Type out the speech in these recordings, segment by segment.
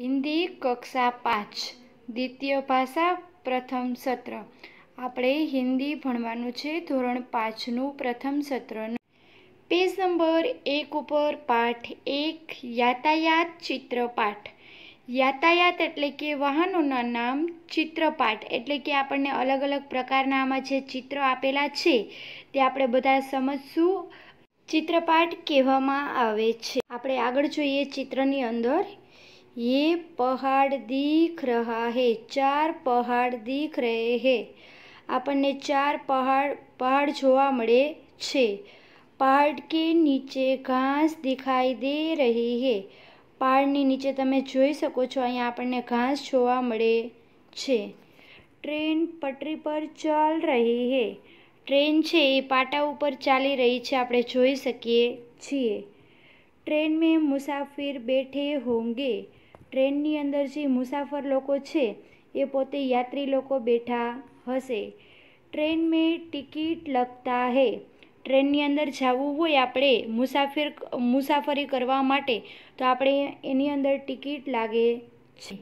હિન્દી કક્ષા પાંચ દ્વિતીય ભાષા પ્રથમ સત્ર આપણે હિન્દી ભણવાનું છે ધોરણ પાંચનું પ્રથમ સત્રનું પેજ નંબર એક ઉપર પાઠ એક યાતાયાત ચિત્રપાઠ યાતાયાત એટલે કે વાહનોના નામ ચિત્રપાઠ એટલે કે આપણને અલગ અલગ પ્રકારના આમાં જે ચિત્ર આપેલા છે તે આપણે બધા સમજશું ચિત્રપાઠ કહેવામાં આવે છે આપણે આગળ જોઈએ ચિત્રની અંદર ये पहाड़ दिख रहा है चार पहाड़ दिख रहे હે આપણને ચાર પહાડ પહાડ જોવા મળે છે પહાડ કે નીચે ઘાસ દેખાઈ દે રહી હે પહાડની નીચે તમે જોઈ શકો છો અહીંયા આપણને ઘાસ જોવા મળે છે ટ્રેન પટરી પર ચાલ રહી હે ટ્રેન છે એ પાટા ઉપર ચાલી રહી છે આપણે જોઈ શકીએ છીએ ટ્રેન મેં મુસાફિર બેઠે હોંગે ટ્રેનની અંદર જે મુસાફર લોકો છે એ પોતે યાત્રી લોકો બેઠા હશે ટ્રેન મેં ટિકિટ લગતા હે ટ્રેનની અંદર જવું હોય આપણે મુસાફર મુસાફરી કરવા માટે તો આપણે એની અંદર ટિકિટ લાગે છે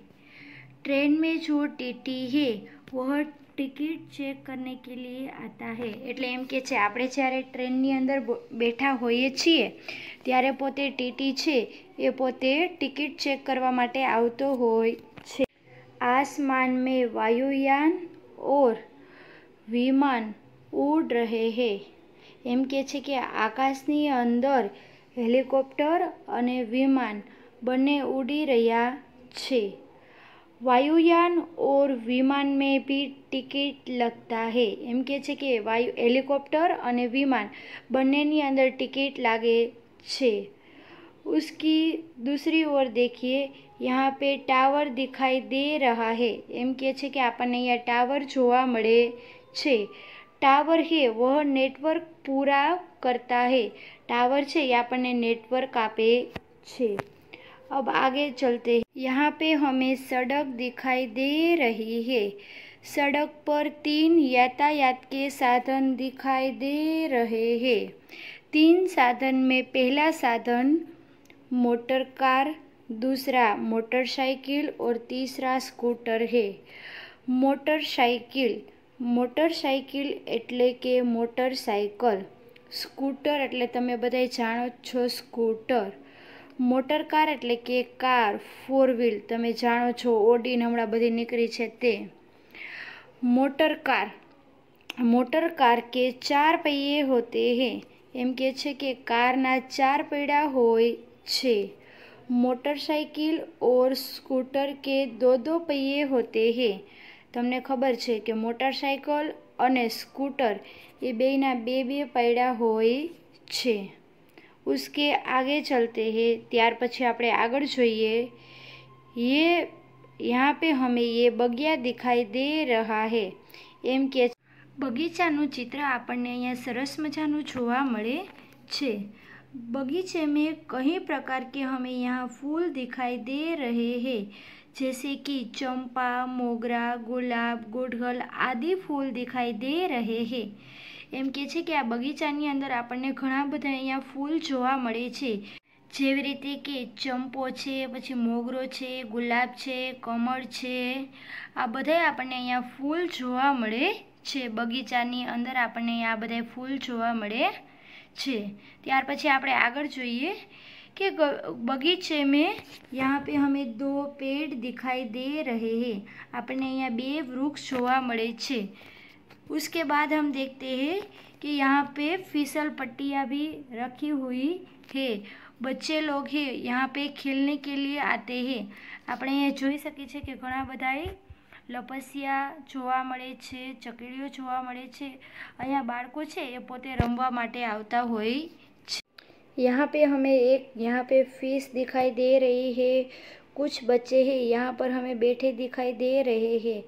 ટ્રેન મેં જો ટીટી હે વહ ટિકિટ ચેક કરને કે લીએ આતા હે એટલે એમ કે છે આપણે જ્યારે ટ્રેનની અંદર બેઠા હોઈએ છીએ ત્યારે પોતે ટીટી છે એ પોતે ટિકિટ ચેક કરવા માટે આવતો હોય છે આસમાન મેં વાયુયાન ઓર વિમાન ઉડ રહે હે એમ કે છે કે આકાશની અંદર હેલિકોપ્ટર અને વિમાન બંને ઉડી રહ્યા છે વાયુયાન ઓર વિમાન में भी ટિકિટ લગતા હે એમ કે છે કે વાયુ હેલિકોપ્ટર અને વિમાન બંનેની અંદર ટિકિટ લાગે છે ઉસકી દૂસરી ઓર દેખીએ યહાં પે ટાવર દિખાઈ દે રહા હે એમ કે છે કે આપણને અહીંયા ટાવર જોવા મળે છે ટાવર હે વહ નેટવર્ક પૂરા કરતા હે ટાવર છે એ આપણને નેટવર્ક આપે છે अब आगे चलते यहाँ पे हमें सड़क दिखाई दे रही है सड़क पर तीन यातायात के साधन दिखाई दे रहे हैं तीन साधन में पहला साधन मोटर कार दूसरा मोटरसाइकिल और तीसरा स्कूटर है मोटरसाइकिल मोटरसाइकिल એટલે કે मोटरसाइकल स्कूटर એટલે તમે બધાય જાણો જ છો મોટર કાર એટલે કે કાર ફોર વ્હીલ તમે જાણો છો ઓડીન હમણાં બધી નીકળી છે તે મોટર કાર મોટર કાર કે ચાર પૈયે હોતે હે એમ કે છે કે કારના ચાર પૈડા હોય છે મોટરસાઇકલ ઓર સ્કૂટર કે દો દો પૈયે હોતે હે તમને ખબર છે કે મોટરસાઇકલ અને સ્કૂટર એ બેયના બે બે પૈડા હોય છે उसके आगे चलते हैं ત્યાર પછી આપણે આગળ જોઈએ ये यहाँ पे हमें ये बगिया दिखाई दे रहा है એમ કે બગીચાનું ચિત્ર આપણને અહીંયા સરસ મજાનું જોવા મળે છે बगीचे में कई प्रकार के हमें यहाँ फूल दिखाई दे रहे हैं जैसे कि चंपा मोगरा गुलाब गुड़हल आदि फूल दिखाई दे रहे हैं એમ કે છે કે આ બગીચાની અંદર આપણને ઘણા બધા અહીંયા ફૂલ જોવા મળે છે જેવી રીતે કે ચંપો છે પછી મોગરો છે ગુલાબ છે કમળ છે આ બધા આપણને અહીંયા ફૂલ જોવા મળે છે બગીચાની અંદર આપણને આ બધા ફૂલ જોવા મળે છે ત્યાર પછી આપણે આગળ જોઈએ કે બગીચે મેં यहाँ પે हमें દો પેડ दिखाई દે રહે હે આપણને અહીંયા બે વૃક્ષ જોવા મળે છે उसके बाद हम देखते हैं कि यहाँ पे फिसल पट्टियाँ भी रखी हुई है बच्चे लोग है यहाँ पे खेलने के लिए आते हैं अपने ये जी सके कि घना बधाई लपसिया जवा छे चकड़ी जड़े छे अँ बा रमवाता हो यहाँ पे हमें एक यहाँ पे फीस दिखाई दे रही है कुछ बच्चे हैं यहाँ पर हमें बैठे दिखाई दे रहे हैं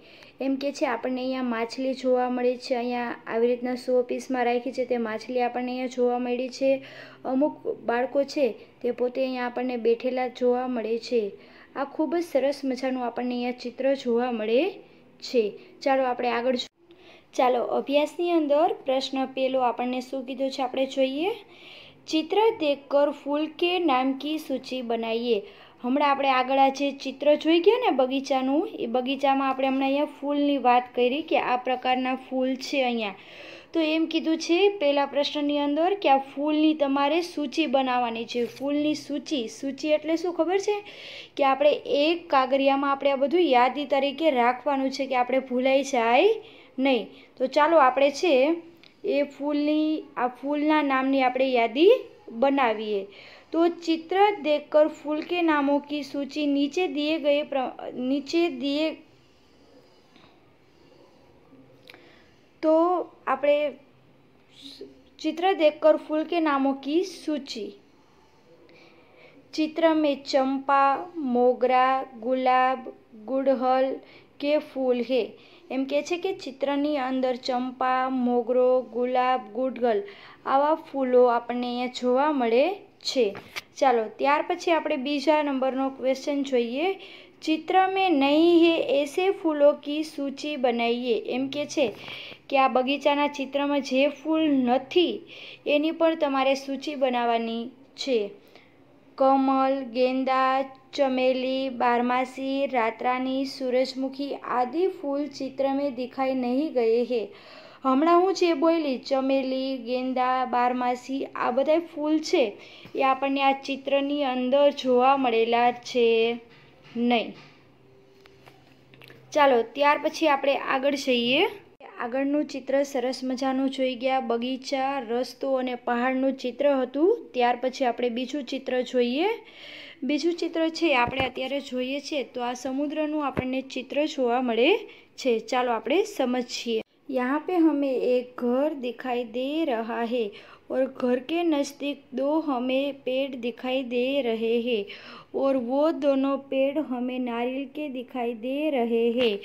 એમ કે છે આપણને અહીંયા માછલી જોવા મળી છે અહીંયા આવી રીતના સો પીસમાં રાખી છે તે માછલી આપણને અહીંયા જોવા મળી છે અમુક બાળકો છે તે પોતે અહીંયા આપણને બેઠેલા જોવા મળે છે આ ખૂબ જ સરસ મજાનું આપણને અહીંયા ચિત્ર જોવા મળે છે ચાલો આપણે આગળ ચાલો અભ્યાસની અંદર પ્રશ્ન પહેલો આપણને શું કીધું છે આપણે જોઈએ ચિત્ર કર ફૂલ કે નામકી સૂચિ બનાવીએ હમણાં આપણે આગળ આ જે ચિત્ર જોઈ ગયા ને બગીચાનું એ બગીચામાં આપણે હમણાં અહીંયા ફૂલની વાત કરી કે આ પ્રકારના ફૂલ છે અહીંયા તો એમ કીધું છે પહેલાં પ્રશ્નની અંદર કે આ ફૂલની તમારે સૂચિ બનાવવાની છે ફૂલની સૂચિ સૂચિ એટલે શું ખબર છે કે આપણે એક કાગરિયામાં આપણે આ બધું યાદી તરીકે રાખવાનું છે કે આપણે ભૂલાઈ જાય નહીં તો ચાલો આપણે છે એ ફૂલની આ ફૂલના નામની આપણે યાદી બનાવીએ तो चित्र देखकर फूल के नामों की सूची नीचे दिए गए नीचे दिए तो આપણે चित्र देखकर फूल के नामों की सूची चित्र में चंपा मोगरा ગુલાબ ગુડહલ કે ફૂલ હે એમ કે છે કે ચિત્રની અંદર ચંપા મોગરો ગુલાબ ગુડગલ આવા ફૂલો આપણને અહીંયા જોવા મળે છે ચાલો ત્યાર પછી આપણે બીજા નંબરનો ક્વેશ્ચન જોઈએ ચિત્ર મેં નહીં હે એસે ફૂલો કી સૂચિ બનાવીએ એમ કે છે કે આ બગીચાના ચિત્રમાં જે ફૂલ નથી એની પણ તમારે સૂચિ બનાવવાની છે કમલ ગેંદા ચમેલી બારમાસી રાતરાની સૂરજમુખી આદિ ફૂલ ચિત્ર મેં દેખાઈ નહીં ગયે હે હમણાં હું જે બોયલી ચમેલી ગેંદા બારમાસી આ બધા ફૂલ છે એ આપણને આ ચિત્રની અંદર જોવા મળેલા છે નહીં ચાલો ત્યાર પછી આપણે આગળ જઈએ આગળનું ચિત્ર સરસ મજાનું જોઈ ગયા બગીચા રસ્તો અને પહાડનું ચિત્ર હતું ત્યાર પછી આપણે બીજું ચિત્ર જોઈએ બીજું ચિત્ર છે આપણે અત્યારે જોઈએ છીએ તો આ સમુદ્રનું આપણને ચિત્ર જોવા મળે છે ચાલો આપણે સમજીએ यहां पे हमें एक घर दिखाई दे रहा है। और घर के नज़दीक दो हमें पेड़ दिखाई दे रहे हैं और वो दोनों पेड़ हमें नारियल के दिखाई दे रहे हैं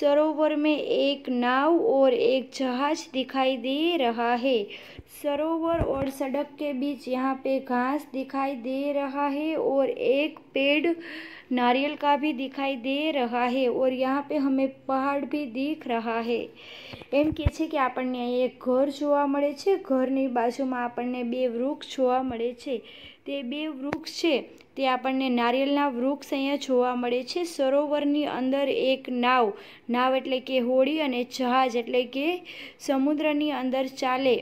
सरोवर में एक नाव और एक जहाज दिखाई दे रहा है सरोवर और सड़क के बीच यहाँ पे घास दिखाई दे रहा है और एक पेड़ नारियल का भी दिखाई दे रहा है और यहाँ पे हमें पहाड़ भी दिख रहा है एम कहे कि आपने एक घर जवा घर જોવા બાજુમાં આપણને બે વૃક્ષ જોવા મળે છે તે બે વૃક્ષ છે તે આપણને નારિયેળના વૃક્ષ અહીંયા જોવા મળે છે સરોવરની અંદર એક નાવ નાવ એટલે કે હોડી અને જહાજ એટલે કે સમુદ્રની અંદર ચાલે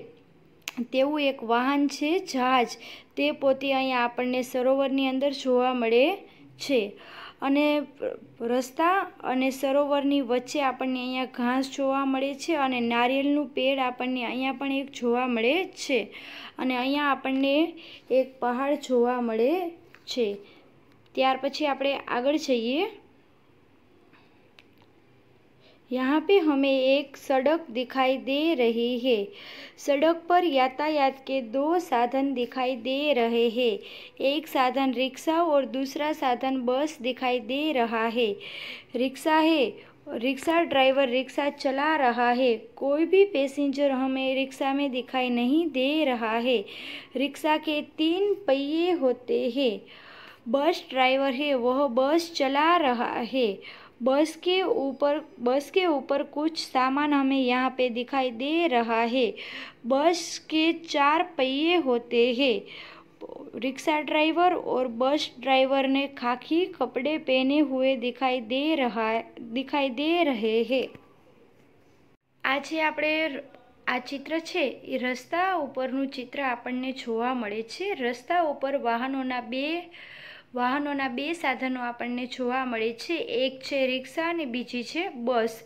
તેવું એક વાહન છે જહાજ તે પોતે અહીંયા આપણને સરોવરની અંદર જોવા મળે છે અને રસ્તા અને સરોવરની વચ્ચે આપણને અહીંયા ઘાસ જોવા મળે છે અને નારિયેળનું પેડ આપણને અહીંયા પણ એક જોવા મળે છે અને અહીંયા આપણને એક પહાડ જોવા મળે છે ત્યાર પછી આપણે આગળ જઈએ यहाँ पे हमें एक सड़क दिखाई दे रही है सड़क पर यातायात के दो साधन दिखाई दे रहे हैं एक साधन रिक्शा और दूसरा साधन बस दिखाई दे रहा है रिक्शा है रिक्शा ड्राइवर रिक्शा चला रहा है कोई भी पैसेंजर हमें रिक्शा में दिखाई नहीं दे रहा है रिक्शा के तीन पहिए होते हैं बस ड्राइवर है वह बस चला रहा है बस के ऊपर बस के ऊपर कुछ सामान हमें यहां पे दिखाई दे रहा है बस के चार पहिए होते हैं रिक्शा ड्राइवर और बस ड्राइवर ने खाकी कपड़े पहने हुए दिखाई दे रहा दिखाई दे रहे हैं આજે આપણે આ ચિત્ર છે એ રસ્તા ઉપરનું ચિત્ર આપણને જોવા મળે છે રસ્તા ઉપર વાહનોના બે વાહનોના બે સાધનો આપણને જોવા મળે છે એક છે રિક્ષા અને બીજી છે બસ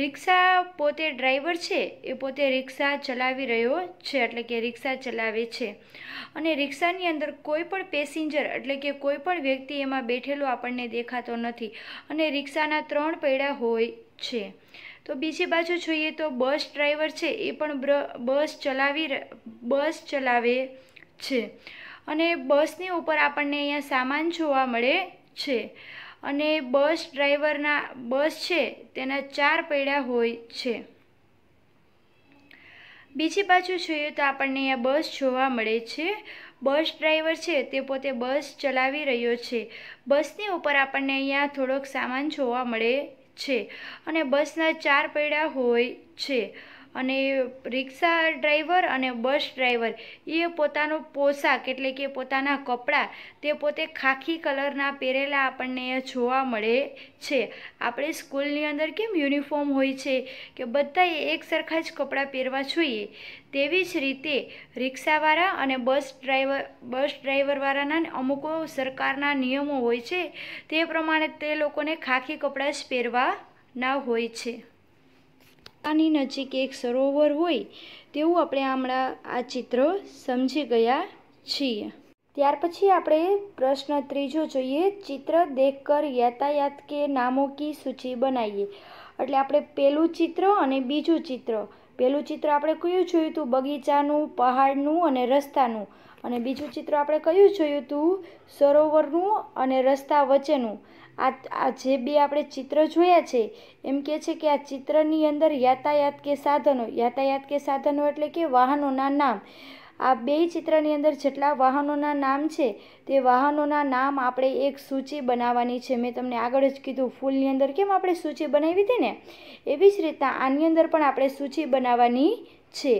રિક્ષા પોતે ડ્રાઈવર છે એ પોતે રિક્ષા ચલાવી રહ્યો છે એટલે કે રિક્ષા ચલાવે છે અને રિક્ષાની અંદર કોઈ પણ પેસેન્જર એટલે કે કોઈ પણ વ્યક્તિ એમાં બેઠેલો આપણને દેખાતો નથી અને રિક્ષાના ત્રણ પૈડા હોય છે તો બીજી બાજુ જોઈએ તો બસ ડ્રાઈવર છે એ પણ બસ ચલાવી બસ ચલાવે છે અને બસની ઉપર આપણને અહીંયા સામાન જોવા મળે છે અને બસ ડ્રાઈવરના બસ છે તેના ચાર પૈડા હોય છે બીજી બાજુ જોઈએ તો આપણને અહીંયા બસ જોવા મળે છે બસ ડ્રાઈવર છે તે પોતે બસ ચલાવી રહ્યો છે બસની ઉપર આપણને અહીંયા થોડોક સામાન જોવા મળે છે અને બસના ચાર પૈડા હોય છે અને રિક્ષા ડ્રાઈવર અને બસ ડ્રાઈવર એ પોતાનો પોશાક એટલે કે પોતાના કપડાં તે પોતે ખાખી કલરના પહેરેલા આપણને જોવા મળે છે આપણે સ્કૂલની અંદર કેમ યુનિફોર્મ હોય છે કે બધાએ એક સરખા જ કપડાં પહેરવા જોઈએ તેવી જ રીતે રિક્ષાવાળા અને બસ ડ્રાઈવર બસ ડ્રાઈવરવાળાના અમુક સરકારના નિયમો હોય છે તે પ્રમાણે તે લોકોને ખાખી કપડાં જ પહેરવાના હોય છે આની નજીક એક સરોવર હોય તેવું આપણે હમણાં આ ચિત્ર સમજી ગયા છીએ ત્યાર પછી આપણે પ્રશ્ન ત્રીજો જોઈએ ચિત્ર દેખ કર યાતાયાત કે નામો કી સૂચિ બનાવીએ એટલે આપણે પહેલું ચિત્ર અને બીજું ચિત્ર પહેલું ચિત્ર આપણે કયું જોયું હતું બગીચાનું પહાડનું અને રસ્તાનું અને બીજું ચિત્ર આપણે કયું જોયું હતું સરોવરનું અને રસ્તા વચ્ચેનું આ આ જે બે આપણે ચિત્ર જોયા છે એમ કે છે કે આ ચિત્રની અંદર યાતાયાત કે સાધનો યાતાયાત કે સાધનો એટલે કે વાહનોના નામ આ બે ચિત્રની અંદર જેટલા વાહનોના નામ છે તે વાહનોના નામ આપણે એક સૂચિ બનાવવાની છે મેં તમને આગળ જ કીધું ફૂલની અંદર કેમ આપણે સૂચિ બનાવી હતી ને એવી જ રીતના આની અંદર પણ આપણે સૂચિ બનાવવાની છે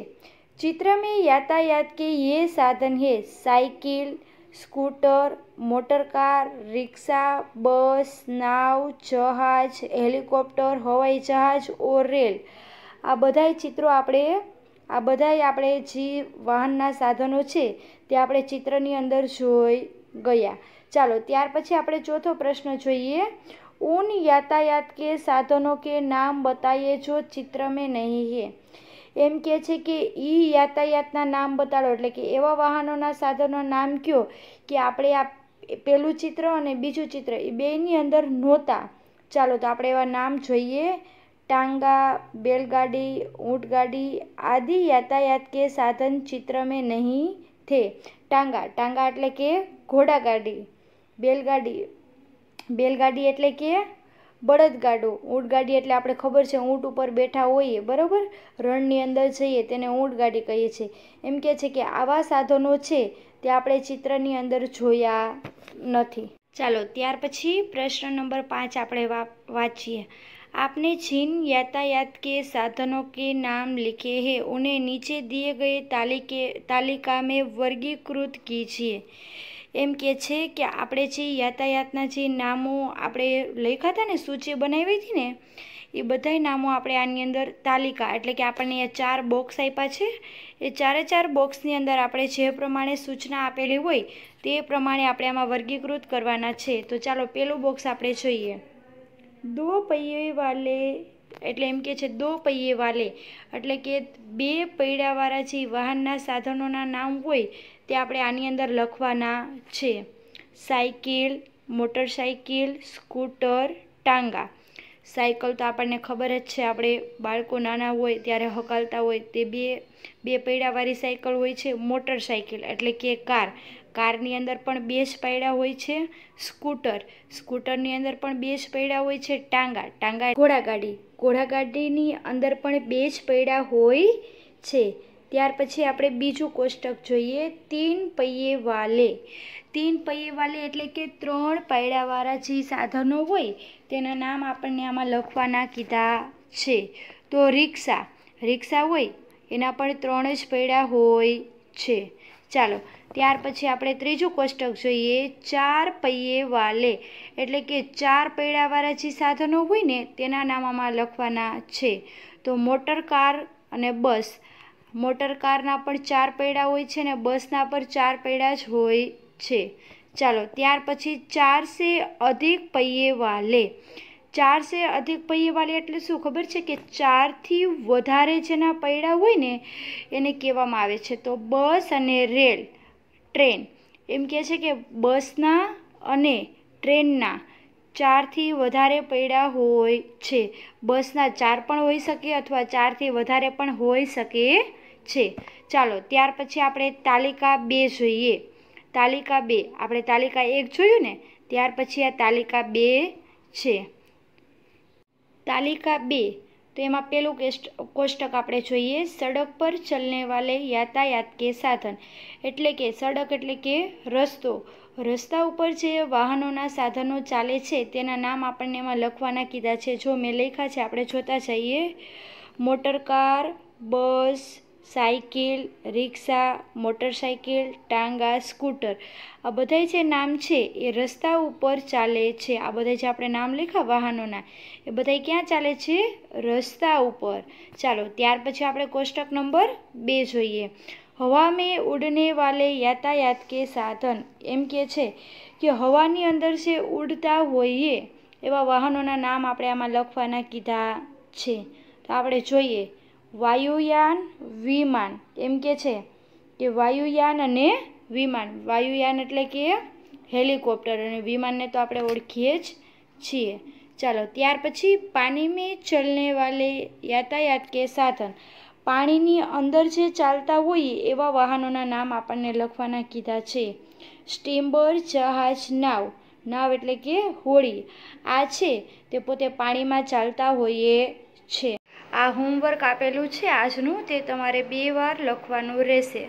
ચિત્ર મેં યાતાયાત કે યે સાધન હે cycle scooter motorcar rickshaw bus નાવ જહાજ હેલિકોપ્ટર હવાઈ જહાજ ઓર રેલ આ બધાય ચિત્રો આપણે આ બધાય આપણે જે વાહનના સાધનો છે તે આપણે ચિત્રની અંદર જોઈ ગયા ચાલો ત્યાર પછી આપણે ચોથો પ્રશ્ન જોઈએ उन યાતાયાત કે સાધનો કે નામ બતાવીએ જો ચિત્ર મેં નહીં है એમ કહે છે કે એ યાતાયાતના નામ બતાડો એટલે કે એવા વાહનોના સાધનો નામ કયો કે આપણે આ પહેલું ચિત્ર અને બીજું ચિત્ર એ બેની અંદર નહોતા ચાલો તો આપણે એવા નામ જોઈએ ટાંગા બેલગાડી ઊંટગાડી આદિ યાતાયાત કે સાધન ચિત્ર મેં નહીં થે ટાંગા ટાંગા એટલે કે ઘોડાગાડી બેલગાડી બેલગાડી એટલે કે બળદગાડું ઊંટગાડી એટલે આપણે ખબર છે ઊંટ ઉપર બેઠા હોઈએ બરાબર રણની અંદર જઈએ તેને ઊંટગાડી કહીએ છીએ એમ કહે છે કે આવા સાધનો છે તે આપણે ચિત્રની અંદર જોયા નથી ચાલો ત્યાર પછી પ્રશ્ન નંબર પાંચ આપણે વાંચીએ આપને છીન યાતાયાત કે સાધનો કે નામ લીખે હે ઉને નીચે દિએ ગયે તાલિકે તાલિકા મેં વર્ગીકૃત છીએ એમ કે છે કે આપણે જે યાતાયાતના જે નામો આપણે લખ્યા હતા ને સૂચિ બનાવી હતી ને એ બધાય નામો આપણે આની અંદર તાલિકા એટલે કે આપણને આ ચાર બોક્સ આપ્યા છે એ ચારે ચાર બોક્સની અંદર આપણે જે પ્રમાણે સૂચના આપેલી હોય તે પ્રમાણે આપણે આમાં વર્ગીકૃત કરવાના છે તો ચાલો પહેલું બોક્સ આપણે જોઈએ દો પૈયે વાલે એટલે એમ કે છે દો પૈયે વાલે એટલે કે બે પૈડાવાળા જે વાહનના સાધનોના નામ હોય તે આપણે આની અંદર લખવાના છે સાયકલ મોટરસાયકલ સ્કૂટર ટાંગા સાયકલ તો આપણને ખબર જ છે આપણે બાળકો નાના હોય ત્યારે હકાલતા હોય તે બે બે પૈડાવાળી સાયકલ હોય છે મોટરસાયકલ એટલે કે કાર કારની અંદર પણ બે જ પૈડા હોય છે સ્કૂટર સ્કૂટરની અંદર પણ બે જ પૈડા હોય છે ટાંગા ટાંગા ઘોડાગાડી ઘોડાગાડીની અંદર પણ બે જ પૈડા હોય છે ત્યાર પછી આપણે બીજું કોષ્ટક જોઈએ તીન પૈયે વાલે તીન પૈયે વાલે એટલે કે ત્રણ પૈડાવાળા જે સાધનો હોય તેના નામ આપણને આમાં લખવાના કીધા છે તો રિક્ષા રિક્ષા હોય એના પણ ત્રણ જ પૈડા હોય છે ચાલો ત્યાર પછી આપણે ત્રીજું કોષ્ટક જોઈએ ચાર પૈયે વાલે એટલે કે ચાર પૈડાવાળા જે સાધનો હોય ને તેના નામ આમાં લખવાના છે તો મોટર કાર અને બસ મોટર કારના પણ ચાર પૈડા હોય છે અને બસના પણ ચાર પૈડા જ હોય છે ચાલો ત્યાર પછી ચારસે અધિક પૈયે વાલે ચાર સે અધિક પૈયે એટલે શું ખબર છે કે ચારથી વધારે જેના પૈડા હોય ને એને કહેવામાં આવે છે તો બસ અને રેલ ટ્રેન એમ કહે છે કે બસના અને ટ્રેનના ચારથી વધારે પૈડા હોય છે બસના ચાર પણ હોઈ શકે અથવા ચારથી વધારે પણ હોઈ શકે છે ચાલો ત્યાર પછી આપણે તાલિકા બે જોઈએ તાલિકા બે આપણે તાલિકા એક જોયું ને ત્યાર પછી આ તાલિકા બે છે તાલિકા બે તો એમાં પહેલું કોષ્ટક આપણે જોઈએ સડક પર ચલને વાલે યાતાયાત કે સાધન એટલે કે સડક એટલે કે રસ્તો રસ્તા ઉપર જે વાહનોના સાધનો ચાલે છે તેના નામ આપણને એમાં લખવાના કીધા છે જો મેં લખ્યા છે આપણે જોતા જઈએ motorcar bus cycle rickshaw motorcycle ટાંગા સ્કૂટર આ બધાય જે નામ છે એ રસ્તા ઉપર ચાલે છે આ બધા જે આપણે નામ લખ્યા વાહનોના એ બધાય ક્યાં ચાલે છે રસ્તા ઉપર ચાલો ત્યાર પછી આપણે કોષ્ટક નંબર બે જોઈએ હવા મેં ઉડને વાલે યાતાયાત કે સાધન એમ કે છે કે હવાની અંદર જે ઉડતા હોઈએ એવા વાહનોના નામ આપણે આમાં લખવાના કીધા છે તો આપણે જોઈએ વાયુયાન વિમાન એમ કે છે કે વાયુયાન અને વિમાન વાયુયાન એટલે કે હેલિકોપ્ટર અને વિમાનને તો આપણે ઓળખીએ જ છીએ ચાલો ત્યાર પછી પાણી મેં ચલને વાલે યાતાયાત કે સાધન પાણીની અંદર જે ચાલતા હોય એવા વાહનોના નામ આપણને લખવાના કીધા છે સ્ટીમ્બર જહાજ નાવ નાવ એટલે કે હોળી આ છે તે પોતે પાણીમાં ચાલતા હોઈએ છે આ હોમવર્ક આપેલું છે આજનું તે તમારે બે વાર લખવાનું રહેશે